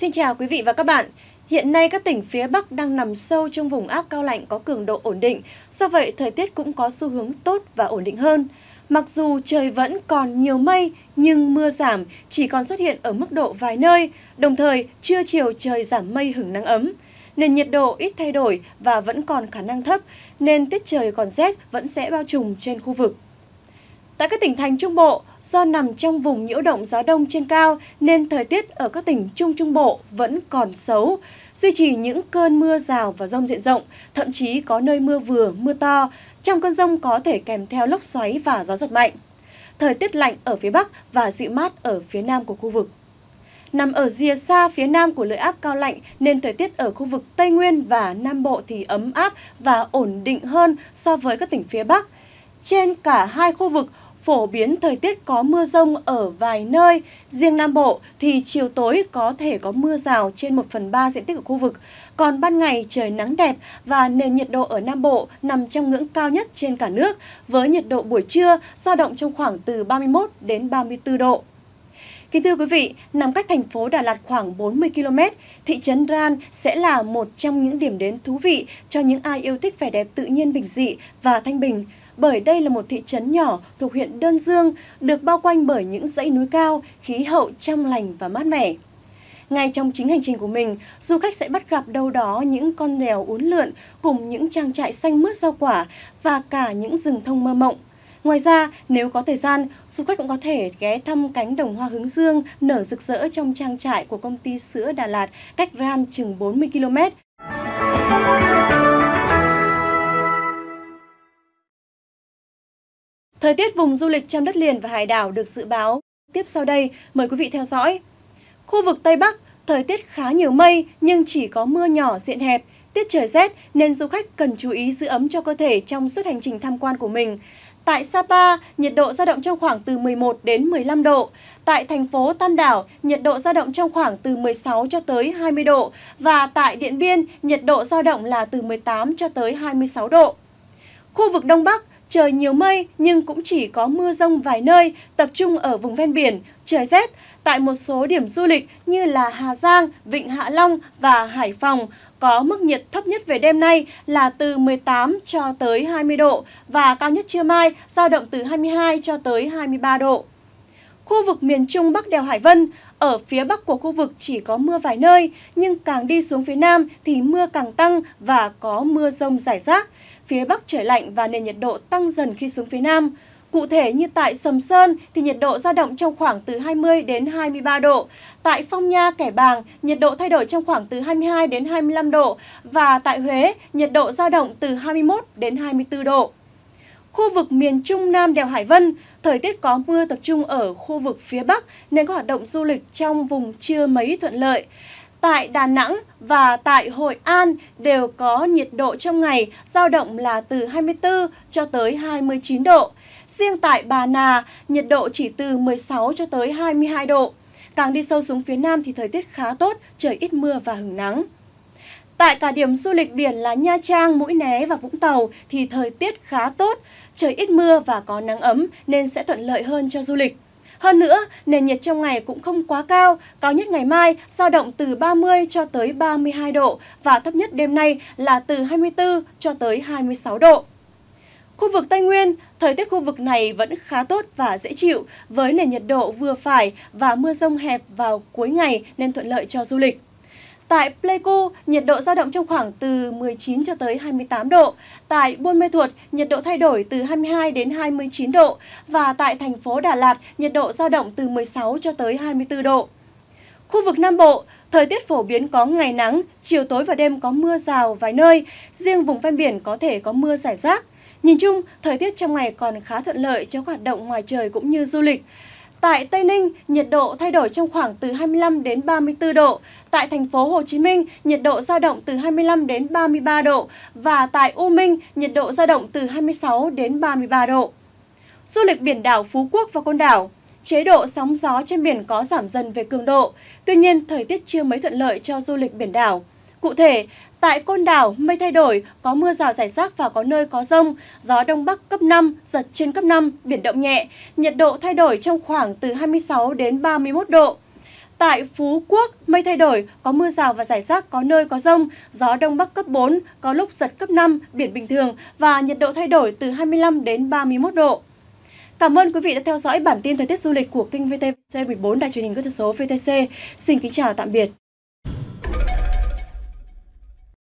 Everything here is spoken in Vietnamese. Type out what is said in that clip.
Xin chào quý vị và các bạn. Hiện nay các tỉnh phía Bắc đang nằm sâu trong vùng áp cao lạnh có cường độ ổn định, do vậy thời tiết cũng có xu hướng tốt và ổn định hơn. Mặc dù trời vẫn còn nhiều mây nhưng mưa giảm chỉ còn xuất hiện ở mức độ vài nơi, đồng thời trưa chiều trời giảm mây hứng nắng ấm. Nền nhiệt độ ít thay đổi và vẫn còn khả năng thấp nên tiết trời còn rét vẫn sẽ bao trùm trên khu vực. Tại các tỉnh thành Trung Bộ, do nằm trong vùng nhiễu động gió đông trên cao nên thời tiết ở các tỉnh Trung Trung Bộ vẫn còn xấu, duy trì những cơn mưa rào và rông diện rộng, thậm chí có nơi mưa vừa, mưa to, trong cơn rông có thể kèm theo lốc xoáy và gió giật mạnh. Thời tiết lạnh ở phía Bắc và dịu mát ở phía Nam của khu vực. Nằm ở rìa xa phía nam của lưỡi áp cao lạnh nên thời tiết ở khu vực Tây Nguyên và Nam Bộ thì ấm áp và ổn định hơn so với các tỉnh phía Bắc. Trên cả hai khu vực, phổ biến thời tiết có mưa rông ở vài nơi. Riêng Nam Bộ thì chiều tối có thể có mưa rào trên 1 phần 3 diện tích của khu vực. Còn ban ngày trời nắng đẹp và nền nhiệt độ ở Nam Bộ nằm trong ngưỡng cao nhất trên cả nước với nhiệt độ buổi trưa dao động trong khoảng từ 31 đến 34 độ. Kính thưa quý vị, nằm cách thành phố Đà Lạt khoảng 40 km, thị trấn Ran sẽ là một trong những điểm đến thú vị cho những ai yêu thích vẻ đẹp tự nhiên bình dị và thanh bình bởi đây là một thị trấn nhỏ thuộc huyện Đơn Dương, được bao quanh bởi những dãy núi cao, khí hậu trong lành và mát mẻ. Ngay trong chính hành trình của mình, du khách sẽ bắt gặp đâu đó những con đèo uốn lượn cùng những trang trại xanh mướt rau quả và cả những rừng thông mơ mộng. Ngoài ra, nếu có thời gian, du khách cũng có thể ghé thăm cánh đồng hoa hướng dương nở rực rỡ trong trang trại của công ty sữa Đà Lạt cách Ran chừng 40 km. Thời tiết vùng du lịch trong đất liền và hải đảo được dự báo. Tiếp sau đây, mời quý vị theo dõi. Khu vực Tây Bắc, thời tiết khá nhiều mây nhưng chỉ có mưa nhỏ diện hẹp, tiết trời rét nên du khách cần chú ý giữ ấm cho cơ thể trong suốt hành trình tham quan của mình. Tại Sapa, nhiệt độ dao động trong khoảng từ 11 đến 15 độ. Tại thành phố Tam Đảo, nhiệt độ dao động trong khoảng từ 16 cho tới 20 độ. Và tại Điện Biên, nhiệt độ dao động là từ 18 cho tới 26 độ. Khu vực Đông Bắc, Trời nhiều mây nhưng cũng chỉ có mưa rông vài nơi, tập trung ở vùng ven biển, trời rét. Tại một số điểm du lịch như là Hà Giang, Vịnh Hạ Long và Hải Phòng, có mức nhiệt thấp nhất về đêm nay là từ 18 cho tới 20 độ và cao nhất trưa mai giao động từ 22 cho tới 23 độ. Khu vực miền Trung Bắc đèo Hải Vân, ở phía bắc của khu vực chỉ có mưa vài nơi, nhưng càng đi xuống phía nam thì mưa càng tăng và có mưa rông rải rác. Phía bắc trời lạnh và nền nhiệt độ tăng dần khi xuống phía nam. Cụ thể như tại Sầm Sơn thì nhiệt độ dao động trong khoảng từ 20 đến 23 độ. Tại Phong Nha, Kẻ Bàng, nhiệt độ thay đổi trong khoảng từ 22 đến 25 độ. Và tại Huế, nhiệt độ dao động từ 21 đến 24 độ. Khu vực miền Trung Nam đèo Hải Vân, thời tiết có mưa tập trung ở khu vực phía Bắc nên các hoạt động du lịch trong vùng chưa mấy thuận lợi. Tại Đà Nẵng và tại Hội An đều có nhiệt độ trong ngày giao động là từ 24 cho tới 29 độ. Riêng tại Bà Nà, nhiệt độ chỉ từ 16 cho tới 22 độ. Càng đi sâu xuống phía Nam thì thời tiết khá tốt, trời ít mưa và hứng nắng. Tại cả điểm du lịch biển là Nha Trang, Mũi Né và Vũng Tàu thì thời tiết khá tốt, trời ít mưa và có nắng ấm nên sẽ thuận lợi hơn cho du lịch. Hơn nữa, nền nhiệt trong ngày cũng không quá cao, cao nhất ngày mai dao động từ 30 cho tới 32 độ và thấp nhất đêm nay là từ 24 cho tới 26 độ. Khu vực Tây Nguyên, thời tiết khu vực này vẫn khá tốt và dễ chịu với nền nhiệt độ vừa phải và mưa rông hẹp vào cuối ngày nên thuận lợi cho du lịch. Tại Pleiku, nhiệt độ dao động trong khoảng từ 19 cho tới 28 độ. Tại Buôn Mê Thuột, nhiệt độ thay đổi từ 22 đến 29 độ. Và tại thành phố Đà Lạt, nhiệt độ dao động từ 16 cho tới 24 độ. Khu vực Nam Bộ, thời tiết phổ biến có ngày nắng, chiều tối và đêm có mưa rào vài nơi, riêng vùng ven biển có thể có mưa rải rác. Nhìn chung, thời tiết trong ngày còn khá thuận lợi cho hoạt động ngoài trời cũng như du lịch. Tại Tây Ninh, nhiệt độ thay đổi trong khoảng từ 25 đến 34 độ. Tại thành phố Hồ Chí Minh, nhiệt độ dao động từ 25 đến 33 độ và tại U Minh, nhiệt độ dao động từ 26 đến 33 độ. Du lịch biển đảo Phú Quốc và Côn Đảo chế độ sóng gió trên biển có giảm dần về cường độ. Tuy nhiên, thời tiết chưa mấy thuận lợi cho du lịch biển đảo. Cụ thể, Tại Côn Đảo, mây thay đổi, có mưa rào rải rác và có nơi có rông, gió Đông Bắc cấp 5, giật trên cấp 5, biển động nhẹ, nhiệt độ thay đổi trong khoảng từ 26 đến 31 độ. Tại Phú Quốc, mây thay đổi, có mưa rào và rải rác có nơi có rông, gió Đông Bắc cấp 4, có lúc giật cấp 5, biển bình thường và nhiệt độ thay đổi từ 25 đến 31 độ. Cảm ơn quý vị đã theo dõi bản tin thời tiết du lịch của kênh VTC14 Đài truyền hình cơ sở số VTC. Xin kính chào tạm biệt.